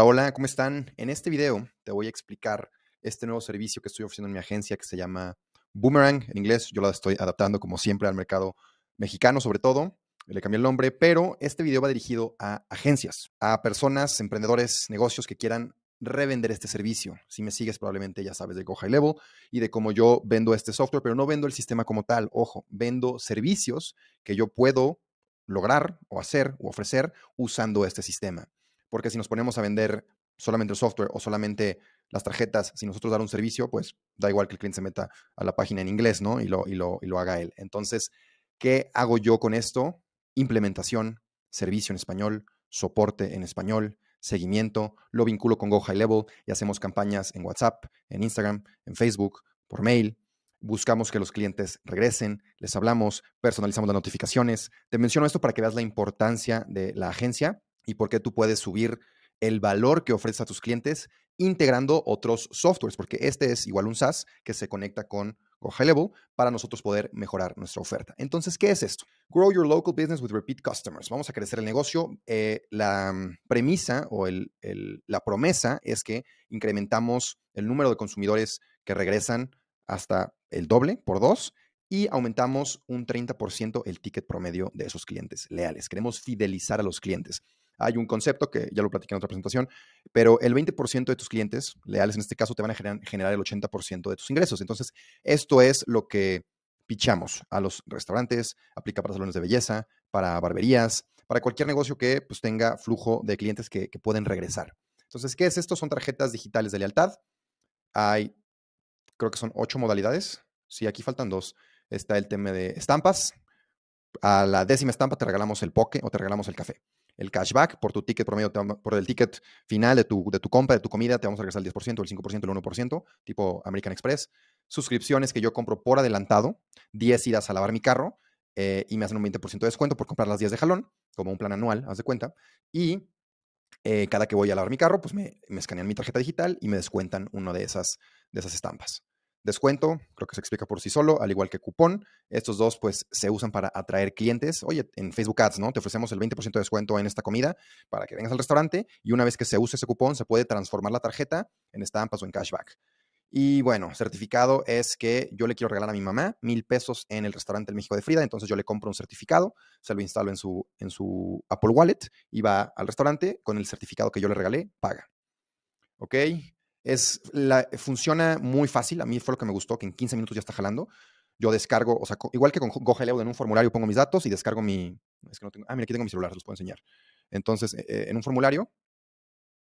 Hola, ¿cómo están? En este video te voy a explicar este nuevo servicio que estoy ofreciendo en mi agencia que se llama Boomerang en inglés. Yo lo estoy adaptando como siempre al mercado mexicano sobre todo. Le cambié el nombre, pero este video va dirigido a agencias, a personas, emprendedores, negocios que quieran revender este servicio. Si me sigues probablemente ya sabes de Go High Level y de cómo yo vendo este software, pero no vendo el sistema como tal. Ojo, vendo servicios que yo puedo lograr o hacer o ofrecer usando este sistema porque si nos ponemos a vender solamente el software o solamente las tarjetas, si nosotros dar un servicio, pues da igual que el cliente se meta a la página en inglés, ¿no? Y lo, y lo, y lo haga él. Entonces, ¿qué hago yo con esto? Implementación, servicio en español, soporte en español, seguimiento, lo vinculo con Go High Level y hacemos campañas en WhatsApp, en Instagram, en Facebook, por mail. Buscamos que los clientes regresen, les hablamos, personalizamos las notificaciones. Te menciono esto para que veas la importancia de la agencia y por qué tú puedes subir el valor que ofreces a tus clientes integrando otros softwares, porque este es igual un SaaS que se conecta con Level para nosotros poder mejorar nuestra oferta. Entonces, ¿qué es esto? Grow your local business with repeat customers. Vamos a crecer el negocio. Eh, la mm, premisa o la promesa es que incrementamos el número de consumidores que regresan hasta el doble por dos y aumentamos un 30% el ticket promedio de esos clientes leales. Queremos fidelizar a los clientes hay un concepto que ya lo platiqué en otra presentación, pero el 20% de tus clientes leales en este caso te van a generar, el 80% de tus ingresos. Entonces, esto es lo que pichamos a los restaurantes, aplica para salones de belleza, para barberías, para cualquier negocio que pues, tenga flujo de clientes que, que pueden regresar. Entonces, ¿qué es esto? Son tarjetas digitales de lealtad. Hay, creo que son ocho modalidades. Sí, aquí faltan dos. Está el tema de estampas. A la décima estampa te regalamos el poke o te regalamos el café el cashback por tu ticket promedio, por el ticket final de tu, de tu compra, de tu comida, te vamos a regresar el 10%, el 5%, el 1%, tipo American Express. Suscripciones que yo compro por adelantado, 10 idas a lavar mi carro eh, y me hacen un 20% de descuento por comprar las 10 de jalón, como un plan anual, haz de cuenta. Y eh, cada que voy a lavar mi carro, pues me, escanean mi tarjeta digital y me descuentan una de esas, de esas estampas. Descuento, creo que se explica por sí solo, al igual que cupón. Estos dos, pues, se usan para atraer clientes. Oye, en Facebook Ads, ¿no? Te ofrecemos el 20% de descuento en esta comida para que vengas al restaurante y una vez que se use ese cupón, se puede transformar la tarjeta en estampas o en cashback. Y bueno, certificado es que yo le quiero regalar a mi mamá mil pesos en el restaurante del México de Frida, entonces yo le compro un certificado, se lo instalo en su, en su Apple Wallet y va al restaurante con el certificado que yo le regalé, paga. ¿Ok? Es la, funciona muy fácil. A mí fue lo que me gustó, que en 15 minutos ya está jalando. Yo descargo, o sea, igual que con GoHello en un formulario pongo mis datos y descargo mi. Es que no tengo, ah, mira, aquí tengo mi celular, los puedo enseñar. Entonces, e, e, en un formulario,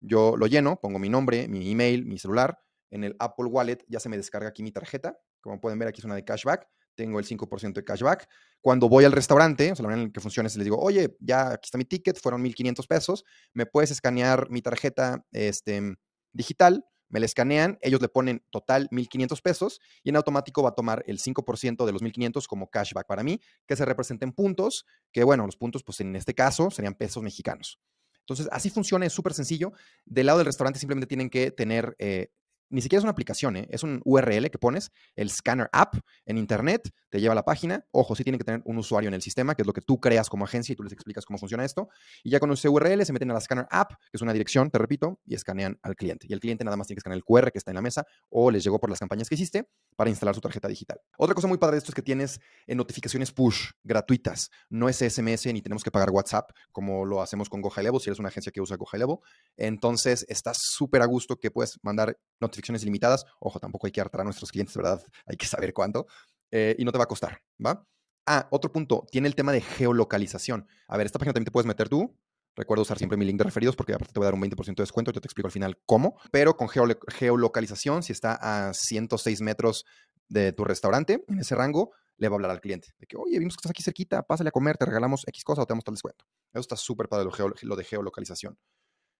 yo lo lleno, pongo mi nombre, mi email, mi celular. En el Apple Wallet ya se me descarga aquí mi tarjeta. Como pueden ver, aquí es una de cashback. Tengo el 5% de cashback. Cuando voy al restaurante, o sea, la manera en que funciona es, les digo, oye, ya aquí está mi ticket, fueron 1.500 pesos. ¿Me puedes escanear mi tarjeta este, digital? me la escanean, ellos le ponen total 1.500 pesos y en automático va a tomar el 5% de los 1.500 como cashback para mí, que se representen puntos, que bueno, los puntos pues en este caso serían pesos mexicanos. Entonces, así funciona, es súper sencillo. Del lado del restaurante simplemente tienen que tener eh, ni siquiera es una aplicación, ¿eh? es un URL que pones, el Scanner App en Internet, te lleva a la página. Ojo, sí tiene que tener un usuario en el sistema, que es lo que tú creas como agencia y tú les explicas cómo funciona esto. Y ya con ese URL se meten a la Scanner App, que es una dirección, te repito, y escanean al cliente. Y el cliente nada más tiene que escanear el QR que está en la mesa o les llegó por las campañas que hiciste para instalar su tarjeta digital. Otra cosa muy padre de esto es que tienes eh, notificaciones push gratuitas. No es SMS ni tenemos que pagar WhatsApp como lo hacemos con Level, si eres una agencia que usa GoHighLevel. Entonces, está súper a gusto que puedes mandar notificaciones notificaciones limitadas, Ojo, tampoco hay que hartar a nuestros clientes, ¿verdad? Hay que saber cuánto. Eh, y no te va a costar, ¿va? Ah, otro punto, tiene el tema de geolocalización. A ver, esta página también te puedes meter tú. Recuerdo usar siempre mi link de referidos porque aparte te voy a dar un 20% de descuento. Yo te explico al final cómo. Pero con geolocalización, si está a 106 metros de tu restaurante, en ese rango, le va a hablar al cliente. De que, oye, vimos que estás aquí cerquita, pásale a comer, te regalamos X cosa o te damos tal descuento. Eso está súper padre lo de geolocalización.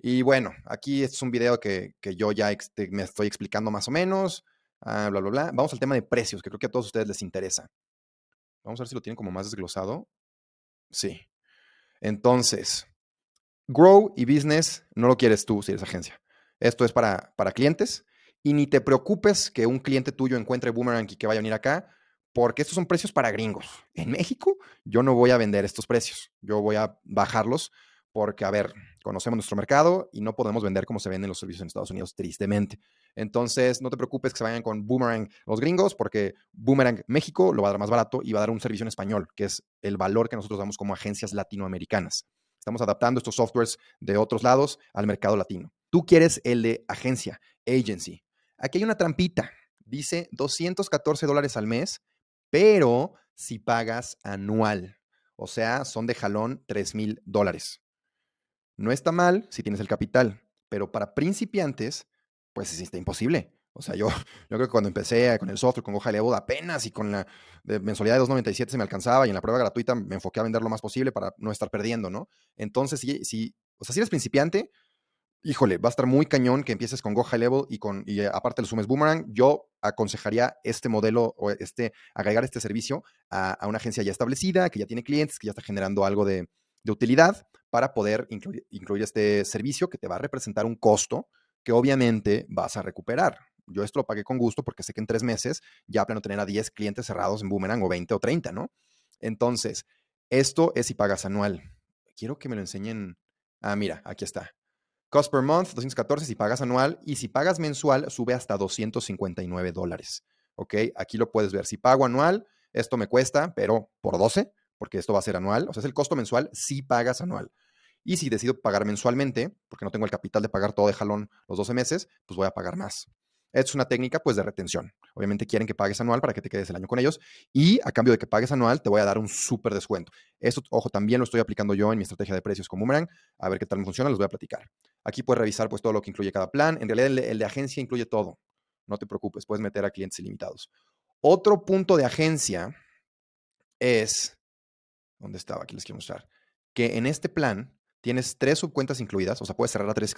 Y bueno, aquí es un video que, yo ya me estoy explicando más o menos, ah, bla, bla, bla. Vamos al tema de precios, que creo que a todos ustedes les interesa. Vamos a ver si lo tienen como más desglosado. Sí. Entonces, grow y business no lo quieres tú si eres agencia. Esto es para, para clientes y ni te preocupes que un cliente tuyo encuentre Boomerang y que vaya a venir acá, porque estos son precios para gringos. En México yo no voy a vender estos precios, yo voy a bajarlos porque, a ver, conocemos nuestro mercado y no podemos vender como se venden los servicios en Estados Unidos, tristemente. Entonces, no te preocupes que se vayan con Boomerang los gringos, porque Boomerang México lo va a dar más barato y va a dar un servicio en español, que es el valor que nosotros damos como agencias latinoamericanas. Estamos adaptando estos softwares de otros lados al mercado latino. Tú quieres el de agencia, agency. Aquí hay una trampita. Dice 214 dólares al mes, pero si pagas anual. O sea, son de jalón 3 mil dólares. No está mal si tienes el capital, pero para principiantes, pues es imposible. O sea, yo, yo creo que cuando empecé con el software, con hoja de apenas y con la mensualidad de 2.97 se me alcanzaba y en la prueba gratuita me enfoqué a vender lo más posible para no estar perdiendo, ¿no? Entonces, si, o si eres principiante, híjole, va a estar muy cañón que empieces con goja y, con, eh, aparte le sumes Boomerang. Yo aconsejaría este modelo o este, agregar este servicio a, una agencia ya establecida, que ya tiene clientes, que ya está generando algo de, de utilidad para poder incluir, este servicio que te va a representar un costo que obviamente vas a recuperar. Yo esto lo pagué con gusto porque sé que en tres meses ya plano tener a 10 clientes cerrados en Boomerang o 20 o 30, ¿no? Entonces, esto es si pagas anual. Quiero que me lo enseñen. Ah, mira, aquí está. Cost per month, 214 si pagas anual y si pagas mensual sube hasta 259 dólares. ¿Ok? Aquí lo puedes ver. Si pago anual, esto me cuesta, pero por 12, porque esto va a ser anual. O sea, es el costo mensual si pagas anual. Y si decido pagar mensualmente, porque no tengo el capital de pagar todo de jalón los 12 meses, pues voy a pagar más. Es una técnica pues de retención. Obviamente quieren que pagues anual para que te quedes el año con ellos y a cambio de que pagues anual te voy a dar un súper descuento. Esto, ojo, también lo estoy aplicando yo en mi estrategia de precios con Boomerang. A ver qué tal me funciona, les voy a platicar. Aquí puedes revisar pues todo lo que incluye cada plan. En realidad el de agencia incluye todo. No te preocupes, puedes meter a clientes ilimitados. Otro punto de agencia es, ¿dónde estaba? Aquí les quiero mostrar, que en este plan tienes tres subcuentas incluidas, o sea, puedes cerrar a tres,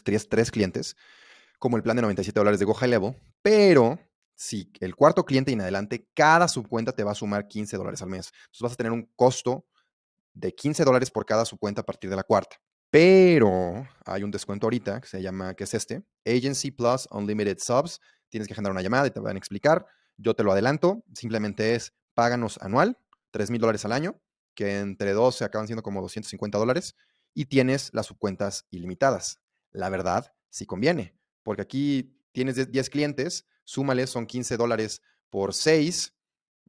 clientes, como el plan de 97 dólares de Go High Level, pero si el cuarto cliente y en adelante, cada subcuenta te va a sumar 15 dólares al mes. Entonces vas a tener un costo de 15 dólares por cada subcuenta a partir de la cuarta. Pero hay un descuento ahorita que se llama, que es este, Agency Plus Unlimited Subs. Tienes que generar una llamada y te van a explicar. Yo te lo adelanto. Simplemente es páganos anual, 3,000 dólares al año, que entre dos acaban siendo como 250 dólares y tienes las subcuentas ilimitadas. La verdad, sí conviene, porque aquí tienes 10 clientes, súmale, son 15 dólares por 6,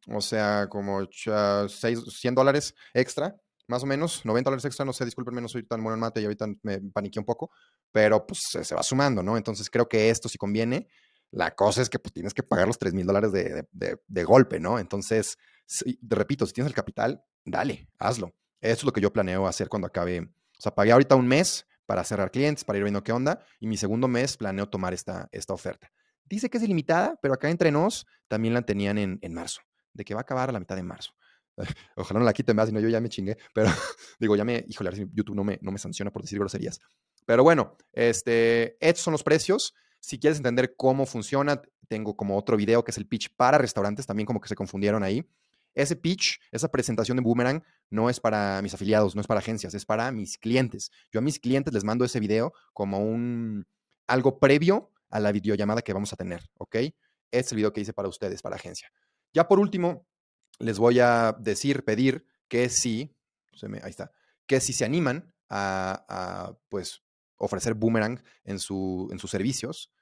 o sea, como 100 dólares extra, más o menos, 90 dólares extra, no sé, discúlpenme, no soy tan bueno en mate y ahorita me paniqué un poco, pero pues se, va sumando, ¿no? Entonces creo que esto sí conviene. La cosa es que pues, tienes que pagar los 3 mil dólares de, golpe, ¿no? Entonces, repito, si tienes el capital, dale, hazlo. Eso es lo que yo planeo hacer cuando acabe o sea, pagué ahorita un mes para cerrar clientes, para ir viendo qué onda, y mi segundo mes planeo tomar esta, esta oferta. Dice que es ilimitada, pero acá entre nos también la tenían en, marzo, de que va a acabar a la mitad de marzo. Ojalá no la quiten más, sino yo ya me chingué, pero digo, ya me, híjole, YouTube no me, no me sanciona por decir groserías. Pero bueno, este, estos son los precios. Si quieres entender cómo funciona, tengo como otro video que es el pitch para restaurantes, también como que se confundieron ahí. Ese pitch, esa presentación de Boomerang, no es para mis afiliados, no es para agencias, es para mis clientes. Yo a mis clientes les mando ese video como un algo previo a la videollamada que vamos a tener, ¿ok? es el video que hice para ustedes, para agencia. Ya por último, les voy a decir, pedir que si, se ahí está, que si se animan a, a pues, ofrecer Boomerang en, su, en sus servicios,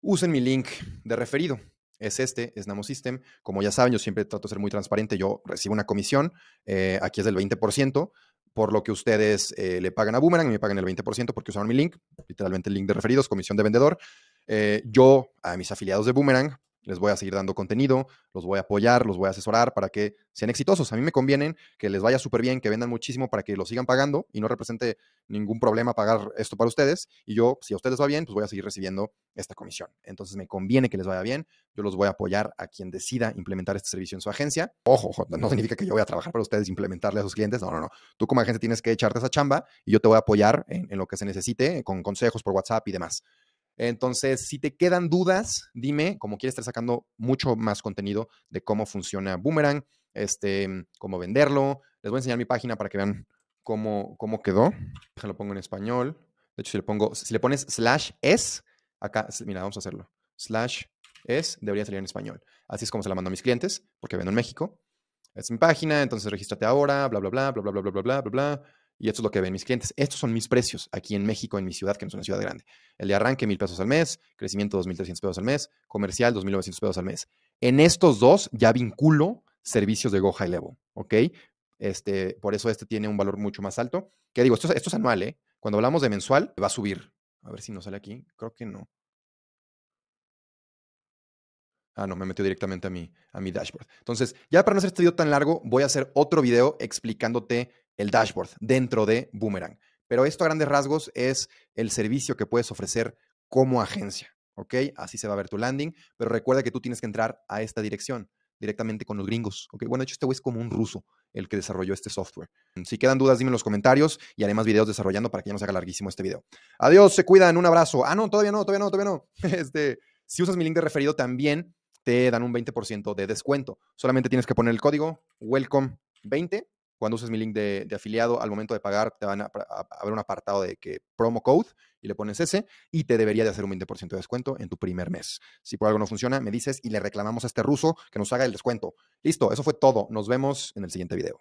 usen mi link de referido es este, es Namo System. Como ya saben, yo siempre trato de ser muy transparente. Yo recibo una comisión, eh, aquí es del 20%, por lo que ustedes eh, le pagan a Boomerang y me pagan el 20% porque usaron mi link, literalmente el link de referidos, comisión de vendedor. Eh, yo a mis afiliados de Boomerang les voy a seguir dando contenido, los voy a apoyar, los voy a asesorar para que sean exitosos. A mí me convienen que les vaya súper bien, que vendan muchísimo para que lo sigan pagando y no represente ningún problema pagar esto para ustedes. Y yo, si a ustedes va bien, pues voy a seguir recibiendo esta comisión. Entonces me conviene que les vaya bien, yo los voy a apoyar a quien decida implementar este servicio en su agencia. Ojo, no significa que yo voy a trabajar para ustedes, implementarle a sus clientes. No, no, no. Tú como agencia tienes que echarte esa chamba y yo te voy a apoyar en lo que se necesite con consejos por WhatsApp y demás. Entonces, si te quedan dudas, dime, como quieres estar sacando mucho más contenido de cómo funciona Boomerang, este, cómo venderlo. Les voy a enseñar mi página para que vean cómo, cómo quedó. lo pongo en español. De hecho, si le pongo, si le pones slash es, acá, mira, vamos a hacerlo. Slash es, debería salir en español. Así es como se la mando a mis clientes, porque vendo en México. Es mi página, entonces regístrate ahora, bla, bla, bla, bla, bla, bla, bla, bla, bla, bla. Y esto es lo que ven mis clientes. Estos son mis precios aquí en México, en mi ciudad, que no es una ciudad grande. El de arranque, mil pesos al mes, crecimiento, 2,300 pesos al mes, comercial, 2,900 pesos al mes. En estos dos ya vinculo servicios de Goja High Level, ¿ok? Este, por eso este tiene un valor mucho más alto. Que digo, esto, es anual, ¿eh? Cuando hablamos de mensual, va a subir. A ver si no sale aquí. Creo que no. Ah, no, me metió directamente a a mi dashboard. Entonces, ya para no hacer este video tan largo, voy a hacer otro video explicándote el dashboard dentro de Boomerang. Pero esto a grandes rasgos es el servicio que puedes ofrecer como agencia, ¿ok? Así se va a ver tu landing, pero recuerda que tú tienes que entrar a esta dirección directamente con los gringos, ¿ok? Bueno, de hecho este güey es como un ruso el que desarrolló este software. Si quedan dudas, dime en los comentarios y haré más videos desarrollando para que ya no se haga larguísimo este video. Adiós, se cuidan, un abrazo. Ah, no, todavía no, todavía no, todavía no. Este, si usas mi link de referido también te dan un 20% de descuento. Solamente tienes que poner el código welcome20 cuando uses mi link de, afiliado, al momento de pagar, te van a, haber un apartado de que promo code y le pones ese y te debería de hacer un 20% de descuento en tu primer mes. Si por algo no funciona, me dices y le reclamamos a este ruso que nos haga el descuento. Listo, eso fue todo. Nos vemos en el siguiente video.